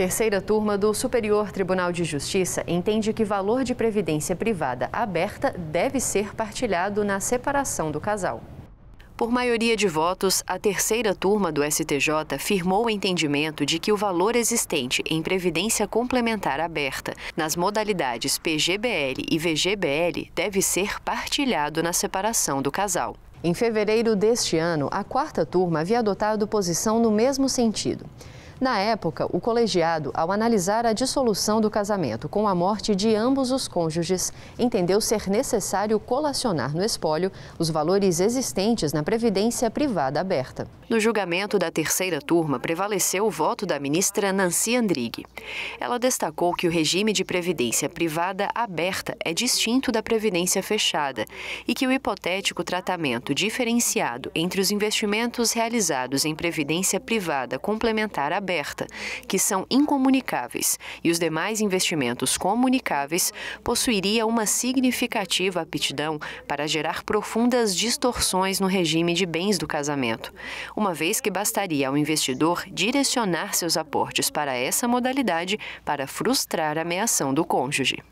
Terceira turma do Superior Tribunal de Justiça entende que valor de previdência privada aberta deve ser partilhado na separação do casal. Por maioria de votos, a terceira turma do STJ firmou o entendimento de que o valor existente em previdência complementar aberta nas modalidades PGBL e VGBL deve ser partilhado na separação do casal. Em fevereiro deste ano, a quarta turma havia adotado posição no mesmo sentido. Na época, o colegiado, ao analisar a dissolução do casamento com a morte de ambos os cônjuges, entendeu ser necessário colacionar no espólio os valores existentes na previdência privada aberta. No julgamento da terceira turma, prevaleceu o voto da ministra Nancy Andrighi. Ela destacou que o regime de previdência privada aberta é distinto da previdência fechada e que o hipotético tratamento diferenciado entre os investimentos realizados em previdência privada complementar aberta aberta, que são incomunicáveis, e os demais investimentos comunicáveis, possuiria uma significativa aptidão para gerar profundas distorções no regime de bens do casamento, uma vez que bastaria ao investidor direcionar seus aportes para essa modalidade para frustrar a ameação do cônjuge.